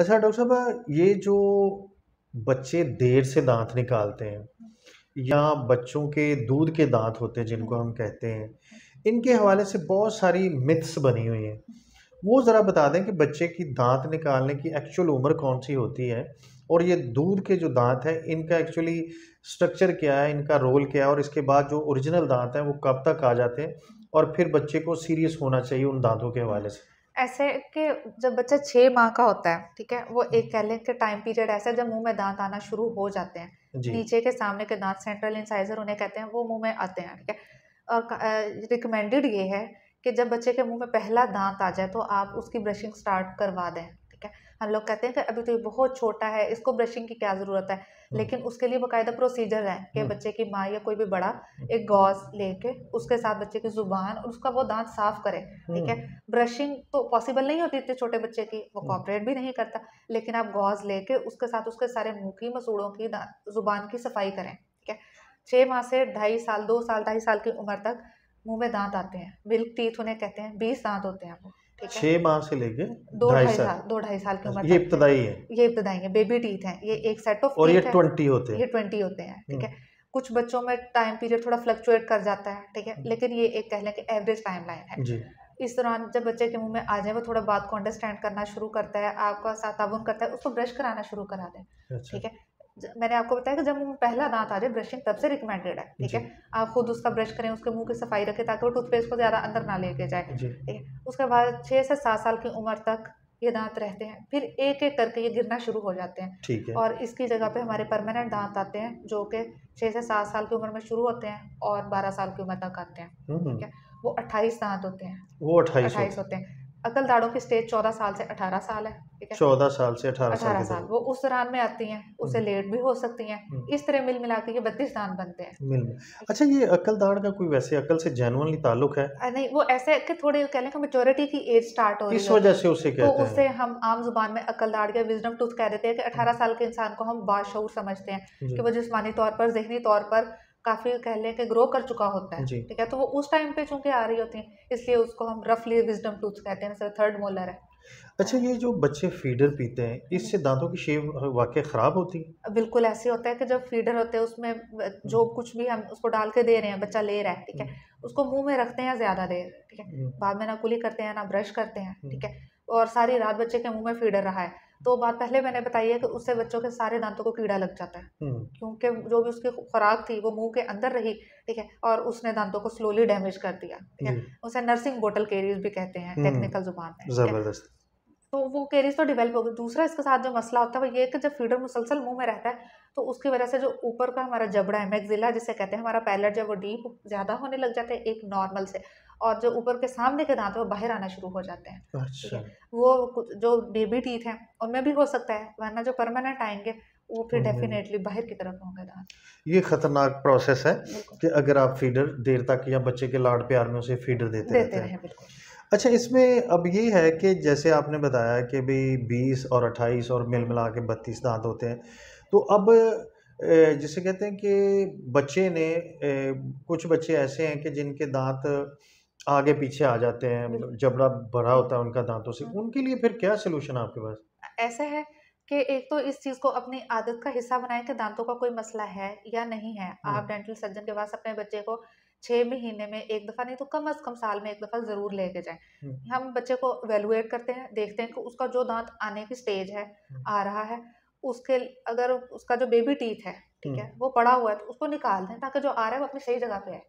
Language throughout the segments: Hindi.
अच्छा डॉक्टर साहब ये जो बच्चे देर से दांत निकालते हैं या बच्चों के दूध के दांत होते हैं जिनको हम कहते हैं इनके हवाले से बहुत सारी मिथ्स बनी हुई हैं वो ज़रा बता दें कि बच्चे की दांत निकालने की एक्चुअल उम्र कौन सी होती है और ये दूध के जो दांत हैं इनका एक्चुअली स्ट्रक्चर क्या है इनका रोल क्या है और इसके बाद जो ओरिजिनल दांत हैं वो कब तक आ जाते हैं और फिर बच्चे को सीरियस होना चाहिए उन दांतों के हवाले से ऐसे कि जब बच्चा छः माह का होता है ठीक है वो एक कह लें कि टाइम पीरियड ऐसा है जब मुंह में दांत आना शुरू हो जाते हैं नीचे के सामने के दांत सेंट्रल इंसाइजर उन्हें कहते हैं वो मुंह में आते हैं ठीक है और रिकमेंडेड ये है कि जब बच्चे के मुंह में पहला दांत आ जाए तो आप उसकी ब्रशिंग स्टार्ट करवा दें हम लोग कहते हैं कि अभी तो ये बहुत छोटा है इसको ब्रशिंग की क्या ज़रूरत है हम्म। लेकिन उसके लिए बाकायदा प्रोसीजर है कि हम्म। बच्चे की माँ या कोई भी बड़ा हम्म। एक गॉज लेके उसके साथ बच्चे की ज़ुबान और उसका वो दांत साफ करे ठीक है ब्रशिंग तो पॉसिबल नहीं होती इतने छोटे बच्चे की वो कॉपरेट भी नहीं करता लेकिन आप गॉज लेके उसके साथ उसके सारे मुँह की मसूड़ों की ज़ुबान की सफाई करें ठीक है छः माह से ढाई साल दो साल ढाई साल की उम्र तक मुंह में दांत आते हैं मिल्क टीथ उन्हें कहते हैं बीस दांत होते हैं छह माह से लेके दो ढाई साल दो ढाई साल की हाँ, उम्र ये इब्तदाई है ये इब्तदाई है बेबी टीथ है ये एक सेट ऑफ और ये ट्वेंटी होते हैं ये ट्वेंटी होते हैं ठीक है हम्म। कुछ बच्चों में टाइम पीरियड थोड़ा फ्लक्चुएट कर जाता है ठीक है हम्म। लेकिन ये एक कह लें कि एवरेज टाइम लाइन है जी इस दौरान जब बच्चे के मुंह में आ जाए वो थोड़ा बात को अंडरस्टैंड करना शुरू करता है आपका साताबुन करता है उसको ब्रश कराना शुरू करा दें अच्छा। ठीक है मैंने आपको बताया कि जब मुंह में पहला दांत आ जाए ब्रशिंग तब से रिकमेंडेड है ठीक है आप खुद उसका ब्रश करें उसके मुंह की सफाई रखें ताकि वो टूथपेस्ट को ज़्यादा अंदर ना लेके जाए ठीक है उसके बाद छह से सात साल की उम्र तक ये दांत रहते हैं फिर एक एक करके ये गिरना शुरू हो जाते हैं ठीक है और इसकी जगह पे हमारे परमानेंट दांत आते हैं जो कि छह से सात साल की उम्र में शुरू होते हैं और बारह साल की उम्र तक आते हैं हम्म। ठीक है वो अट्ठाईस दांत होते हैं वो अट्ठाईस होते हैं अकल दाड़ों की स्टेज चौदह साल से अठारह साल है ठीक है चौदह साल से अठारह साल, साल वो उस दौरान में आती हैं उसे हम्म। लेट भी हो सकती हैं हम्म। इस तरह मिल मिला के बत्तीस दान बनते हैं मिल अच्छा ये अकल दाड़ का कोई वैसे अकल से जेनुअनली ताल्लुक है नहीं वो ऐसे कि थोड़े कह लें मेचोरिटी की एज स्टार्ट हो रही इस वजह से उसे कहते तो उसे हम आम जुबान में अकल दाड़ या विजडम टूथ कह देते हैं कि अठारह हम्म। साल के इंसान को हम बाशूर समझते हैं कि वो जिसमानी तौर पर जहनी तौर पर काफ़ी कह लें कि ग्रो कर चुका होता है ठीक है तो वो उस टाइम पे चूंकि आ रही होती हैं इसलिए उसको हम रफली विजडम टूथ कहते हैं थर्ड मोलर है अच्छा ये जो बच्चे फीडर पीते हैं इससे हम्म। दांतों की शेव वाकई ख़राब होती है बिल्कुल ऐसे होता है कि जब फीडर होते हैं उसमें जो हम्म। कुछ भी हम उसको डाल के दे रहे हैं बच्चा ले रहा है ठीक है हम्म। उसको मुंह में रखते हैं ज़्यादा देर ठीक है बाद में ना कुली करते हैं ना ब्रश करते हैं ठीक है और सारी रात बच्चे के मुंह में फीडर रहा है तो बात पहले मैंने बताई है कि उससे बच्चों के सारे दांतों को कीड़ा लग जाता है हम्म। क्योंकि जो भी उसकी खुराक थी वो मुंह के अंदर रही ठीक है और उसने दांतों को स्लोली डैमेज कर दिया ठीक है उसे नर्सिंग बोटल कैरीज भी कहते हैं टेक्निकल हम्म। जुबान में जबरदस्त तो वो कैरीज तो डेवलप होगी दूसरा इसके साथ जो मसला होता है वो ये कि जब फीडर मुसलसल मुंह में रहता है तो उसकी वजह से जो ऊपर का हमारा जबड़ा है मैगजिला जिसे कहते हैं हमारा पैलेट जो है वो डीप ज़्यादा होने लग जाते हैं एक नॉर्मल से और जो ऊपर के सामने के दांत है वो बाहर आना शुरू हो जाते हैं अच्छा। वो जो बेबी टीथ हैं उनमें भी हो सकता है वरना जो परमानेंट आएंगे वो फिर डेफिनेटली हम्म। बाहर की तरफ होंगे दांत ये खतरनाक प्रोसेस है कि अगर आप फीडर देर तक या बच्चे के लाड़ प्यार में उसे फीडर देते, देते रहते हैं बिल्कुल अच्छा इसमें अब ये है कि जैसे आपने बताया कि भाई बीस और अट्ठाईस और मिल मिला के बत्तीस दांत होते हैं तो अब जिसे कहते हैं कि बच्चे ने कुछ बच्चे ऐसे हैं कि जिनके दांत आगे पीछे आ जाते हैं जबड़ा भरा होता है उनका दांतों से हाँ। उनके लिए फिर क्या सोल्यूशन है आपके पास ऐसा है कि एक तो इस चीज़ को अपनी आदत का हिस्सा बनाएं कि दांतों का कोई मसला है या नहीं है हाँ। आप डेंटल सर्जन के पास अपने बच्चे को छः महीने में एक दफ़ा नहीं तो कम अज़ कम साल में एक दफ़ा ज़रूर लेके जाए हम्म। हम बच्चे को वेलुएट करते हैं देखते हैं कि उसका जो दांत आने की स्टेज है हम्म। आ रहा है उसके अगर उसका जो बेबी टीथ है ठीक है हम्म। वो पड़ा हुआ है तो उसको निकाल दें ताकि जो आ रहा है वो अपनी सही जगह पे आए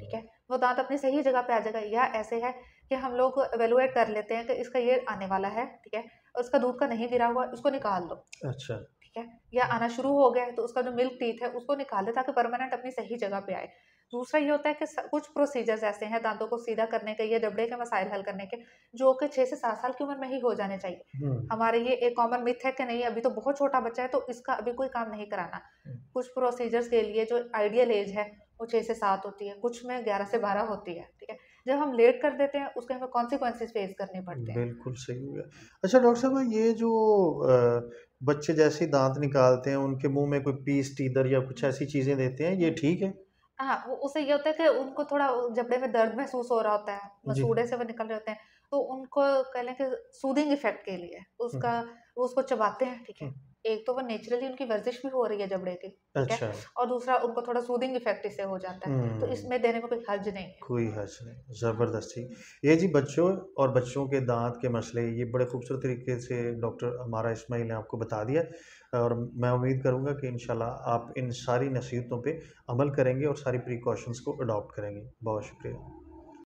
ठीक है वो दांत अपनी सही जगह पे आ जाएगा या ऐसे है कि हम लोग एवेलुएट कर लेते हैं कि इसका ये आने वाला है ठीक है उसका दूध का नहीं गिरा हुआ उसको निकाल दो अच्छा ठीक है या आना शुरू हो गया है तो उसका जो मिल्क टीथ है उसको निकाल दे ताकि परमानेंट अपनी सही जगह पे आए दूसरा ये होता है कि कुछ प्रोसीजर्स ऐसे हैं दांतों को सीधा करने के या जबड़े के मसाइल हल करने के जो कि छः से सात साल की उम्र में ही हो जाने चाहिए हम्म। हमारे ये एक कॉमन मिथ है कि नहीं अभी तो बहुत छोटा बच्चा है तो इसका अभी कोई काम नहीं कराना हम्म। कुछ प्रोसीजर्स के लिए जो आइडियल एज है वो छः से सात होती है कुछ में ग्यारह से बारह होती है ठीक है जब हम लेट कर देते हैं उसके हमें कॉन्सिक्वेंसिस फेस करने पड़ते हैं बिल्कुल सही है अच्छा डॉक्टर साहब ये जो बच्चे जैसे दांत निकालते हैं उनके मुंह में कोई पीस टीदर या कुछ ऐसी चीज़ें देते हैं ये ठीक है हाँ वो उसे ये होता है कि उनको थोड़ा जबड़े में दर्द महसूस हो रहा होता है मसूड़े से वो निकल रहे होते हैं तो उनको कह लें कि सूदिंग इफेक्ट के लिए उसका हम्म। वो उसको चबाते हैं ठीक है हम्म। एक तो वो नेचुरली उनकी वर्जिश भी हो रही है जबड़े की अच्छा। और दूसरा उनको थोड़ा सूदिंग इफेक्ट इससे हो जाता है तो हम्म। इसमें देने में कोई हर्ज नहीं कोई हर्ज नहीं ज़बरदस्ती ये जी बच्चों और बच्चों के दांत के मसले ये बड़े खूबसूरत तरीके से डॉक्टर हमारा इसमाइल ने आपको बता दिया और मैं उम्मीद करूंगा कि इन आप इन सारी नसीहतों पर अमल करेंगे और सारी प्रिकॉशंस को अडॉप्ट करेंगे बहुत शुक्रिया